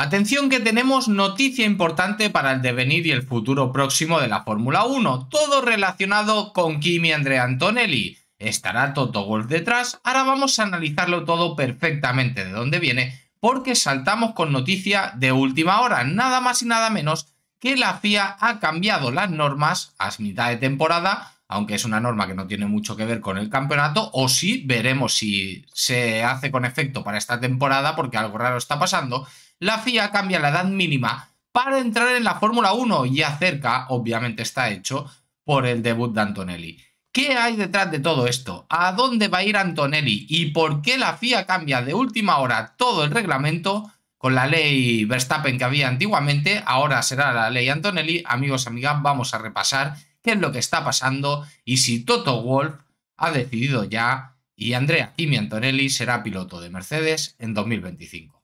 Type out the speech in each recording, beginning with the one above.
Atención que tenemos noticia importante para el devenir y el futuro próximo de la Fórmula 1, todo relacionado con Kimi Andrea Antonelli. Estará Toto Wolf detrás, ahora vamos a analizarlo todo perfectamente de dónde viene, porque saltamos con noticia de última hora, nada más y nada menos que la FIA ha cambiado las normas a mitad de temporada, aunque es una norma que no tiene mucho que ver con el campeonato, o sí, veremos si se hace con efecto para esta temporada, porque algo raro está pasando, la FIA cambia la edad mínima para entrar en la Fórmula 1 y acerca, obviamente está hecho, por el debut de Antonelli. ¿Qué hay detrás de todo esto? ¿A dónde va a ir Antonelli? ¿Y por qué la FIA cambia de última hora todo el reglamento? Con la ley Verstappen que había antiguamente, ahora será la ley Antonelli. Amigos, amigas, vamos a repasar qué es lo que está pasando y si Toto Wolf ha decidido ya y Andrea Kimi Antonelli será piloto de Mercedes en 2025.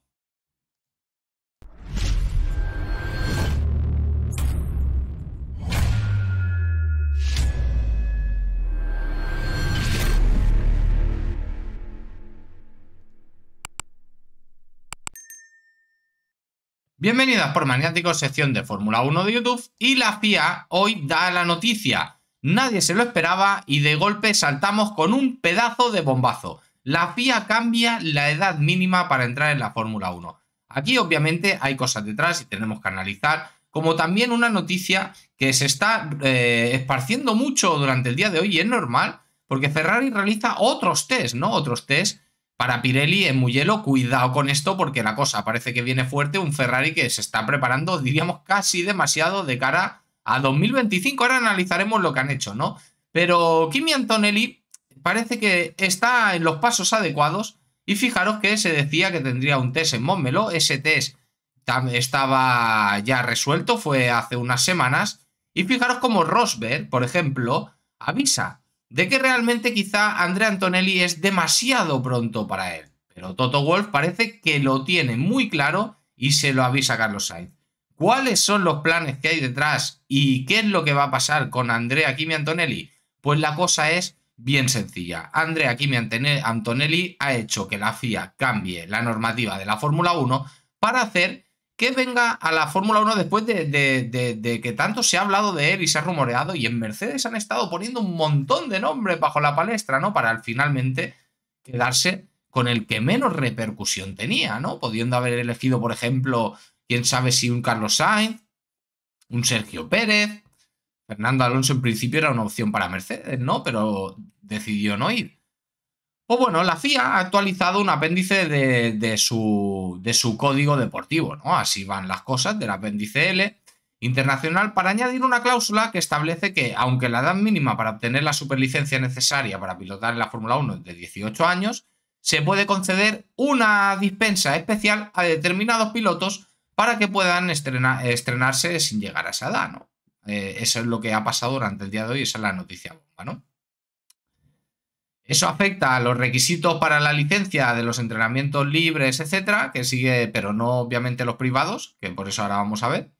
Bienvenidos por Maniáticos, sección de Fórmula 1 de YouTube. Y la FIA hoy da la noticia. Nadie se lo esperaba y de golpe saltamos con un pedazo de bombazo. La FIA cambia la edad mínima para entrar en la Fórmula 1. Aquí obviamente hay cosas detrás y tenemos que analizar, como también una noticia que se está eh, esparciendo mucho durante el día de hoy y es normal, porque Ferrari realiza otros test, ¿no? Otros test para Pirelli en eh, Mugello, cuidado con esto porque la cosa parece que viene fuerte, un Ferrari que se está preparando, diríamos, casi demasiado de cara a 2025. Ahora analizaremos lo que han hecho, ¿no? Pero Kimi Antonelli parece que está en los pasos adecuados y fijaros que se decía que tendría un test en Montmeló, ese test estaba ya resuelto, fue hace unas semanas, y fijaros como Rosberg, por ejemplo, avisa de que realmente quizá Andrea Antonelli es demasiado pronto para él. Pero Toto Wolf parece que lo tiene muy claro y se lo avisa a Carlos Sainz. ¿Cuáles son los planes que hay detrás y qué es lo que va a pasar con Andrea Kimi Antonelli? Pues la cosa es bien sencilla. Andrea Kimi Antonelli ha hecho que la FIA cambie la normativa de la Fórmula 1 para hacer que venga a la Fórmula 1 después de, que tanto se ha hablado de él y se ha rumoreado y en Mercedes han estado poniendo un montón de nombres bajo la palestra, ¿no? Para finalmente quedarse con el que menos repercusión tenía, ¿no? Pudiendo haber elegido, por ejemplo, quién sabe si un Carlos Sainz, un Sergio Pérez, Fernando Alonso en principio era una opción para Mercedes, ¿no? Pero decidió no ir. O bueno, la FIA ha actualizado un apéndice de, su, código deportivo, ¿no? Así van las cosas del apéndice L internacional para añadir una cláusula que establece que, aunque la edad mínima para obtener la superlicencia necesaria para pilotar en la Fórmula 1 es de 18 años, se puede conceder una dispensa especial a determinados pilotos para que puedan estrenarse sin llegar a esa edad, ¿no? Eh, eso es lo que ha pasado durante el día de hoy, esa es la noticia bomba, ¿no? Eso afecta a los requisitos para la licencia de los entrenamientos libres, etcétera, que sigue, pero no obviamente los privados, que por eso ahora vamos a ver.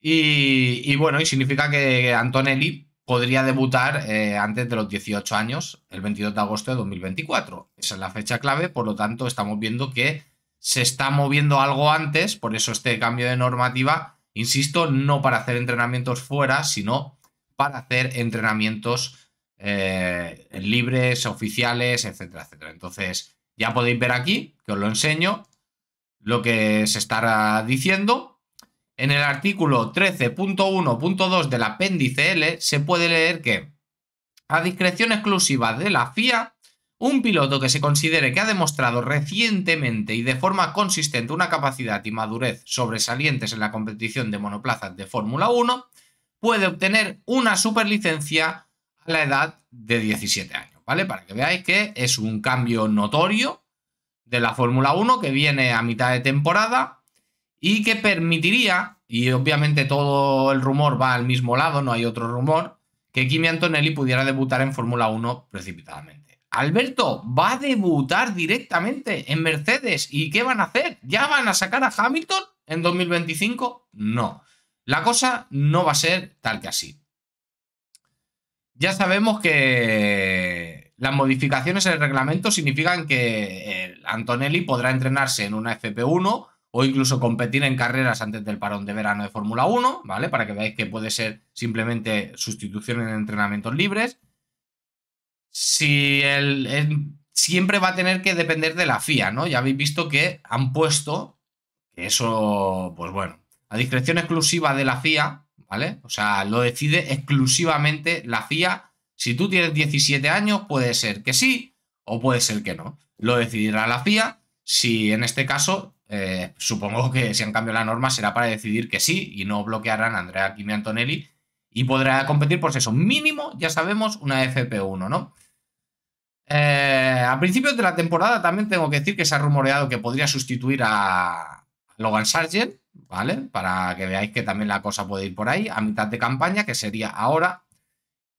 Y, bueno, y significa que Antonelli podría debutar eh, antes de los 18 años, el 22 de agosto de 2024. Esa es la fecha clave, por lo tanto estamos viendo que se está moviendo algo antes, por eso este cambio de normativa, insisto, no para hacer entrenamientos fuera, sino para hacer entrenamientos eh, libres, oficiales, etcétera, etcétera. Entonces, ya podéis ver aquí, que os lo enseño, lo que se estará diciendo. En el artículo 13.1.2 del apéndice L se puede leer que, a discreción exclusiva de la FIA, un piloto que se considere que ha demostrado recientemente y de forma consistente una capacidad y madurez sobresalientes en la competición de monoplazas de Fórmula 1 puede obtener una superlicencia la edad de 17 años, ¿vale? Para que veáis que es un cambio notorio de la Fórmula 1 que viene a mitad de temporada y que permitiría, y obviamente todo el rumor va al mismo lado, no hay otro rumor, que Kimi Antonelli pudiera debutar en Fórmula 1 precipitadamente. Alberto va a debutar directamente en Mercedes. ¿Y qué van a hacer? ¿Ya van a sacar a Hamilton en 2025? No. La cosa no va a ser tal que así. Ya sabemos que las modificaciones en el reglamento significan que Antonelli podrá entrenarse en una FP1 o incluso competir en carreras antes del parón de verano de Fórmula 1, ¿vale? Para que veáis que puede ser simplemente sustitución en entrenamientos libres. Si siempre va a tener que depender de la FIA, ¿no? Ya habéis visto que han puesto eso, pues bueno, a discreción exclusiva de la FIA, o sea, lo decide exclusivamente la FIA. Si tú tienes 17 años, puede ser que sí o puede ser que no. Lo decidirá la FIA. Si en este caso, eh, supongo que si han cambiado la norma, será para decidir que sí y no bloquearán a Andrea Kimi Antonelli y podrá competir, por eso, mínimo, ya sabemos, una FP1, ¿no? Eh, a principios de la temporada también tengo que decir que se ha rumoreado que podría sustituir a Logan Sargent ¿vale? Para que veáis que también la cosa puede ir por ahí, a mitad de campaña, que sería ahora.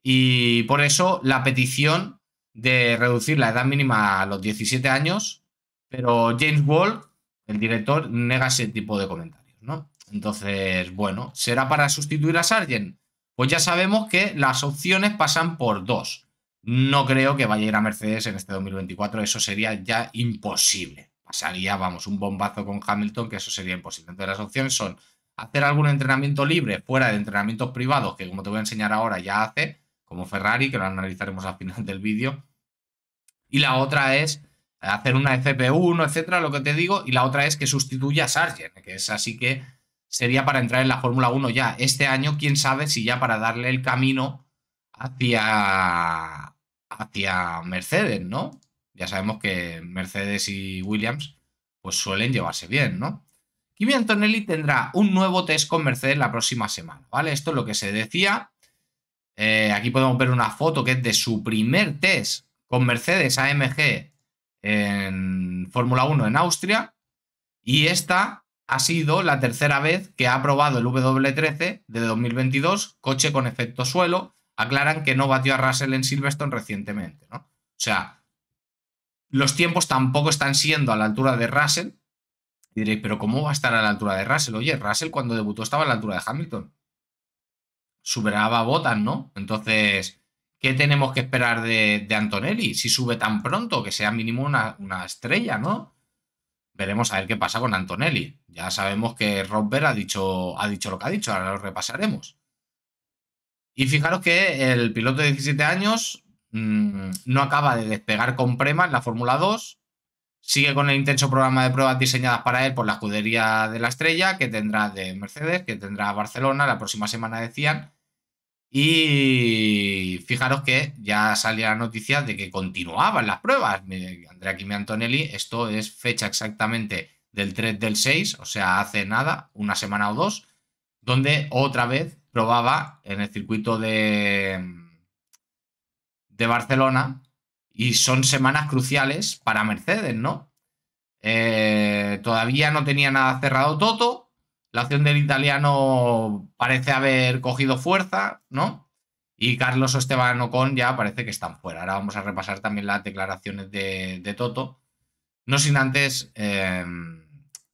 Y por eso la petición de reducir la edad mínima a los 17 años, pero James Wall, el director, nega ese tipo de comentarios, ¿no? Entonces, bueno, ¿será para sustituir a Sargent? Pues ya sabemos que las opciones pasan por dos. No creo que vaya a ir a Mercedes en este 2024, eso sería ya imposible pasaría, vamos, un bombazo con Hamilton, que eso sería imposible. Entonces las opciones son hacer algún entrenamiento libre fuera de entrenamientos privados, que como te voy a enseñar ahora ya hace, como Ferrari, que lo analizaremos al final del vídeo. Y la otra es hacer una FP1, etcétera, lo que te digo. Y la otra es que sustituya a Sargent, que es así que sería para entrar en la Fórmula 1 ya este año, quién sabe si ya para darle el camino hacia, hacia Mercedes, ¿no? ya sabemos que Mercedes y Williams pues suelen llevarse bien, ¿no? Kimi Antonelli tendrá un nuevo test con Mercedes la próxima semana, ¿vale? Esto es lo que se decía. Eh, aquí podemos ver una foto que es de su primer test con Mercedes AMG en Fórmula 1 en Austria. Y esta ha sido la tercera vez que ha probado el W13 de 2022, coche con efecto suelo. Aclaran que no batió a Russell en Silverstone recientemente, ¿no? O sea, los tiempos tampoco están siendo a la altura de Russell. diréis, pero ¿cómo va a estar a la altura de Russell? Oye, Russell cuando debutó estaba a la altura de Hamilton. Superaba a Bottas, ¿no? Entonces, ¿qué tenemos que esperar de, Antonelli? Si sube tan pronto, que sea mínimo una, estrella, ¿no? Veremos a ver qué pasa con Antonelli. Ya sabemos que Rosberg ha dicho, ha dicho lo que ha dicho, ahora lo repasaremos. Y fijaros que el piloto de 17 años Mm, no acaba de despegar con Prema en la Fórmula 2. Sigue con el intenso programa de pruebas diseñadas para él por la escudería de la estrella, que tendrá de Mercedes, que tendrá Barcelona, la próxima semana decían. Y fijaros que ya salía la noticia de que continuaban las pruebas. Andrea Kimi Antonelli, esto es fecha exactamente del 3 del 6, o sea, hace nada, una semana o dos, donde otra vez probaba en el circuito de, de Barcelona y son semanas cruciales para Mercedes, ¿no? Eh, todavía no tenía nada cerrado Toto, la acción del italiano parece haber cogido fuerza, ¿no? Y Carlos Esteban Ocon ya parece que están fuera. Ahora vamos a repasar también las declaraciones de, Toto, no sin antes em,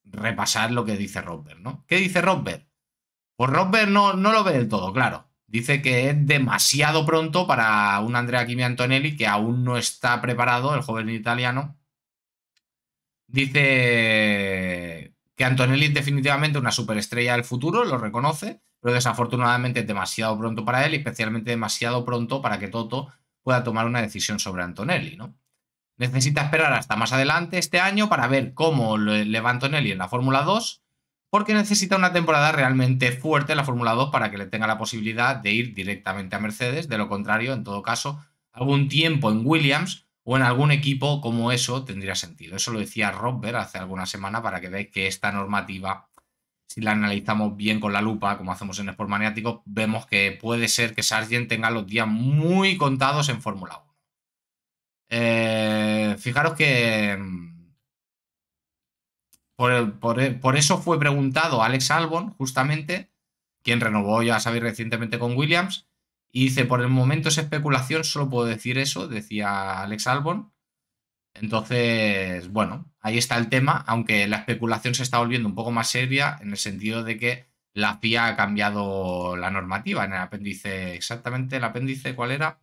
repasar lo que dice Robert, ¿no? ¿Qué dice Robert? Pues Robert no, no lo ve del todo, claro dice que es demasiado pronto para un Andrea Kimi Antonelli que aún no está preparado, el joven italiano. Dice que Antonelli es definitivamente una superestrella del futuro, lo reconoce, pero desafortunadamente es demasiado pronto para él y especialmente demasiado pronto para que Toto pueda tomar una decisión sobre Antonelli, ¿no? Necesita esperar hasta más adelante este año para ver cómo le va Antonelli en la Fórmula 2 porque necesita una temporada realmente fuerte en la Fórmula 2 para que le tenga la posibilidad de ir directamente a Mercedes, de lo contrario, en todo caso, algún tiempo en Williams o en algún equipo como eso tendría sentido. Eso lo decía Robert hace alguna semana para que veáis que esta normativa, si la analizamos bien con la lupa, como hacemos en Sport Maniático, vemos que puede ser que Sargent tenga los días muy contados en Fórmula 1. Eh, fijaros que mm, e, por, eso fue preguntado Alex Albon, justamente, quien renovó, ya sabéis, recientemente con Williams, y dice, por el momento es especulación, solo puedo decir eso, decía Alex Albon. Entonces, bueno, ahí está el tema, aunque la especulación se está volviendo un poco más seria en el sentido de que la FIA ha cambiado la normativa en el apéndice, exactamente el apéndice, ¿cuál era?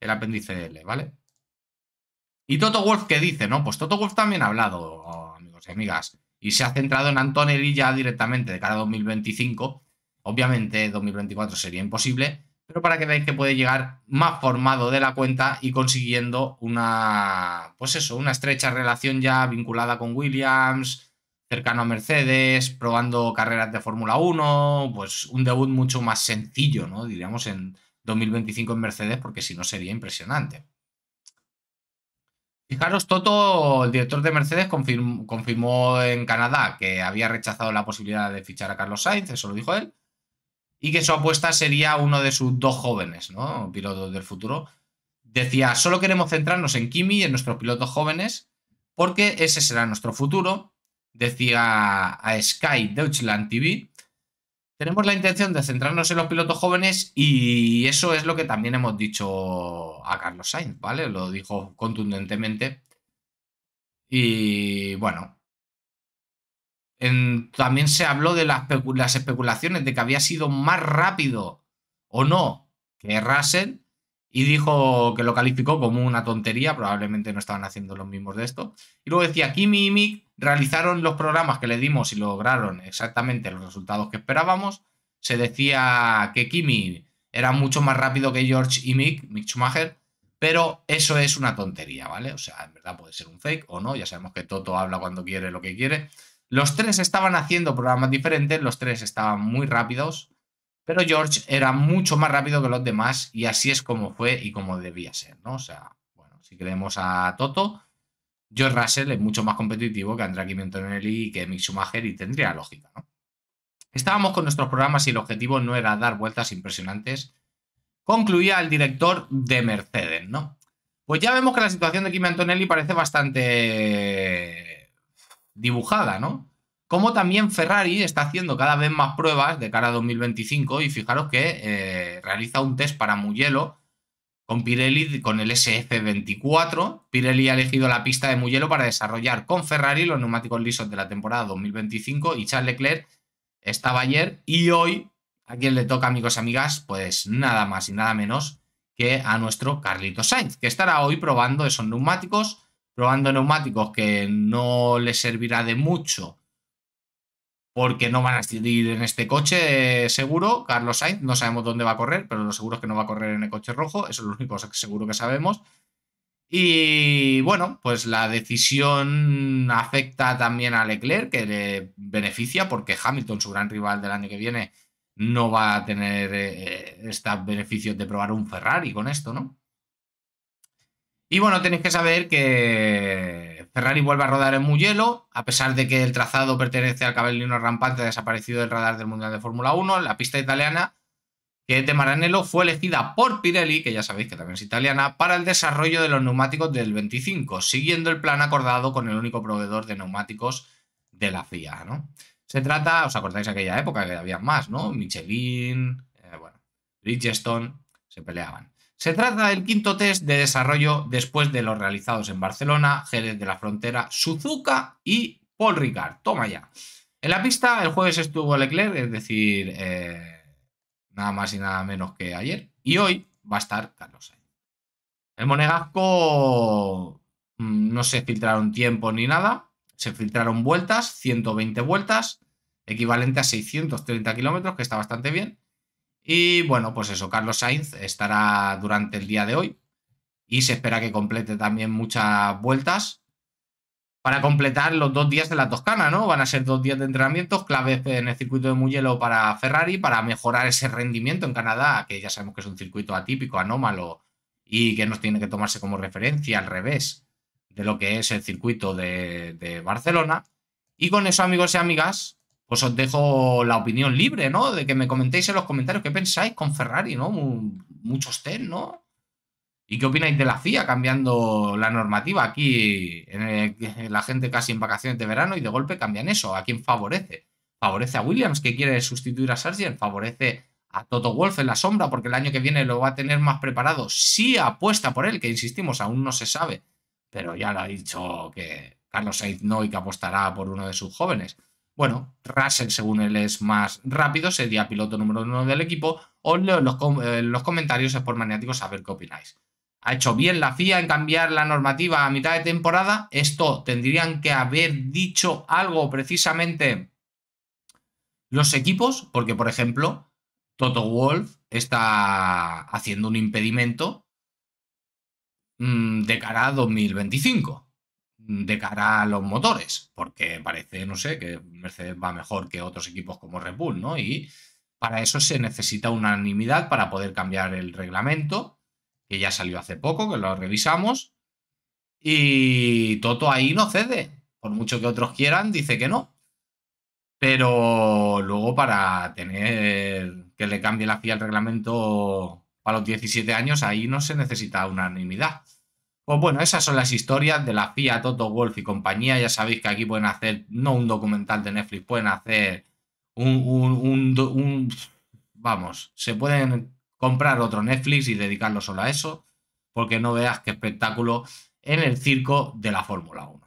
El apéndice L, ¿vale? Y Toto Wolf, ¿qué dice? No, pues Toto Wolf también ha hablado, amigos y amigas y se ha centrado en Antonelli ya directamente de cara a 2025. Obviamente 2024 sería imposible, pero para que veáis que puede llegar más formado de la cuenta y consiguiendo una, pues eso, una estrecha relación ya vinculada con Williams, cercano a Mercedes, probando carreras de Fórmula 1, pues un debut mucho más sencillo, ¿no? Diríamos en 2025 en Mercedes, porque si no sería impresionante. Fijaros, Toto, el director de Mercedes, confirmó, confirmó en Canadá que había rechazado la posibilidad de fichar a Carlos Sainz, eso lo dijo él, y que su apuesta sería uno de sus dos jóvenes, ¿no? Pilotos del futuro. Decía, solo queremos centrarnos en Kimi y en nuestros pilotos jóvenes, porque ese será nuestro futuro, decía a Sky Deutschland TV, tenemos la intención de centrarnos en los pilotos jóvenes y eso es lo que también hemos dicho a Carlos Sainz, ¿vale? Lo dijo contundentemente. Y bueno, también se habló de las, especulaciones de que había sido más rápido o no que Russell y dijo que lo calificó como una tontería, probablemente no estaban haciendo los mismos de esto. Y luego decía Kimi y realizaron los programas que le dimos y lograron exactamente los resultados que esperábamos. Se decía que Kimi era mucho más rápido que George y Mick, Mick Schumacher, pero eso es una tontería, ¿vale? O sea, en verdad puede ser un fake o no, ya sabemos que Toto habla cuando quiere lo que quiere. Los tres estaban haciendo programas diferentes, los tres estaban muy rápidos, pero George era mucho más rápido que los demás y así es como fue y como debía ser, ¿no? O sea, bueno, si creemos a Toto, George Russell es mucho más competitivo que Andrea Antonelli y que Mick Schumacher y tendría lógica, ¿no? Estábamos con nuestros programas y el objetivo no era dar vueltas impresionantes, concluía el director de Mercedes, ¿no? Pues ya vemos que la situación de kim Antonelli parece bastante dibujada, ¿no? Como también Ferrari está haciendo cada vez más pruebas de cara a 2025 y fijaros que eh, realiza un test para Mugello con Pirelli con el SF24. Pirelli ha elegido la pista de Mugello para desarrollar con Ferrari los neumáticos lisos de la temporada 2025 y Charles Leclerc estaba ayer y hoy a quien le toca, amigos y amigas, pues nada más y nada menos que a nuestro Carlito Sainz, que estará hoy probando esos neumáticos, probando neumáticos que no le servirá de mucho porque no van a ir en este coche eh, seguro. Carlos Sainz, no sabemos dónde va a correr, pero lo seguro es que no va a correr en el coche rojo, eso es lo único seguro que sabemos. Y bueno, pues la decisión afecta también a Leclerc, que le beneficia porque Hamilton, su gran rival del año que viene, no va a tener eh, eh, estos beneficios de probar un Ferrari con esto, ¿no? Y bueno, tenéis que saber que Ferrari vuelve a rodar en Mugello, a pesar de que el trazado pertenece al cabellino rampante desaparecido del radar del Mundial de Fórmula 1, la pista italiana que de Maranello fue elegida por Pirelli, que ya sabéis que también es italiana, para el desarrollo de los neumáticos del 25, siguiendo el plan acordado con el único proveedor de neumáticos de la FIA, ¿no? Se trata, os acordáis de aquella época que había más, ¿no? Michelin, eh, bueno, Bridgestone, se peleaban. Se trata del quinto test de desarrollo después de los realizados en Barcelona, Jerez de la Frontera, Suzuka y Paul Ricard. Toma ya. En la pista el jueves estuvo Leclerc, es decir, eh, nada más y nada menos que ayer. Y hoy va a estar Carlos Sainz. El Monegasco mm, no se filtraron tiempo ni nada. Se filtraron vueltas, 120 vueltas, equivalente a 630 kilómetros, que está bastante bien. Y bueno, pues eso, Carlos Sainz estará durante el día de hoy y se espera que complete también muchas vueltas para completar los dos días de la Toscana, ¿no? Van a ser dos días de entrenamientos clave en el circuito de Mugello para Ferrari para mejorar ese rendimiento en Canadá, que ya sabemos que es un circuito atípico, anómalo y que nos tiene que tomarse como referencia al revés de lo que es el circuito de Barcelona. Y con eso, amigos y amigas, pues os dejo la opinión libre, ¿no? De que me comentéis en los comentarios qué pensáis con Ferrari, ¿no? Muchos ten, ¿no? ¿Y qué opináis de la FIA cambiando la normativa aquí? la gente casi en vacaciones de verano y de golpe cambian eso. ¿A quién favorece? ¿Favorece a Williams que quiere sustituir a Sargent? ¿Favorece a Toto Wolf en la sombra porque el año que viene lo va a tener más preparado? Sí apuesta por él, que insistimos, aún no se sabe. Pero ya lo ha dicho que Carlos Sainz no y que apostará por uno de sus jóvenes. Bueno, Russell, según él, es más rápido, sería piloto número uno del equipo. Os leo en los, comentarios es Maniáticos a ver qué opináis. ¿Ha hecho bien la FIA en cambiar la normativa a mitad de temporada? Esto tendrían que haber dicho algo precisamente los equipos, porque, por ejemplo, Toto Wolf está haciendo un impedimento mm, de cara a 2025 de cara a los motores, porque parece, no sé, que Mercedes va mejor que otros equipos como Red Bull, ¿no? Y para eso se necesita unanimidad para poder cambiar el reglamento, que ya salió hace poco, que lo revisamos, y Toto ahí no cede, por mucho que otros quieran, dice que no. Pero luego para tener que le cambie la FIA el reglamento para los 17 años, ahí no se necesita unanimidad. Pues bueno, esas son las historias de la FIA, Toto Wolf y compañía. Ya sabéis que aquí pueden hacer, no un documental de Netflix, pueden hacer un, un vamos, se pueden comprar otro Netflix y dedicarlo solo a eso, porque no veas qué espectáculo en el circo de la Fórmula 1.